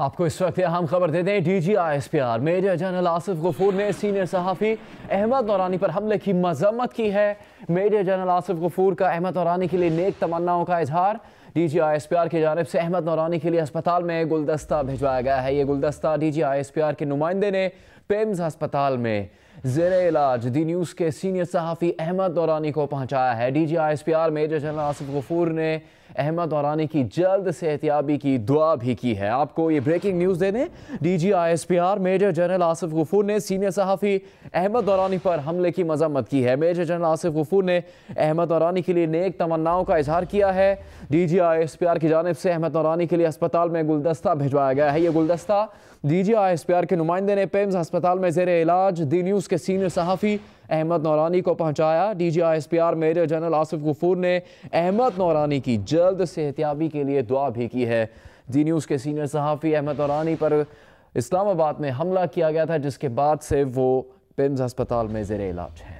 आपको इस वक्त अहम खबर दे दें D G I S P R major general Asif Ghafoor ने सीनियर सहाफ़ी अहमद नौरानी पर हमले की मजम्मत की है मेजर जनरल आसिफ गफूर का अहमद नौरानी के लिए नेक तमन्नाओं का इजहार D G I S P R की जानब से अहमद नौरानी के लिए अस्पताल में गुलदस्ता भिजवाया गया है ये गुलदस्ता D G I S P R के नुमाइंदे ने पेम्स अस्पताल में जेर इलाज दी न्यूज़ के सीनियर सहाफ़ी अहमद दौरानी को पहुंचाया है D G I S P R major general Asif Ghafoor ने अहमद दौरानी की जल्द सेहतियाबी की दुआ भी की है आपको ये ब्रेकिंग न्यूज़ दे दें D G I S P R major general Asif Ghafoor ने सीनियर सहाफ़ी अहमद दौरानी पर हमले की मजम्मत की है मेजर जनरल आसिफ गफूर ने अहमद दौरानी के लिए नेक तमन्नाओं का इजहार किया है D G I S P R की जानब से अहमद दौरानी के लिए अस्पताल में गुलदस्ता भिजवाया गया है ये गुलदस्ता D G I S P R के नुमाइंदे ने पेम्स अस्पताल में जेर इलाज दी न्यूज़ के सीनियर सहाफ़ी अहमद नौरानी को पहुंचाया P R major general Asif Ghafoor ने अहमद नौरानी की जल्द सेहतियाबी के लिए दुआ भी की है दी न्यूज़ के सीनियर सहाफ़ी अहमद नौरानी पर इस्लामाबाद में हमला किया गया था जिसके बाद से वो पिम्स अस्पताल में जेर इलाज है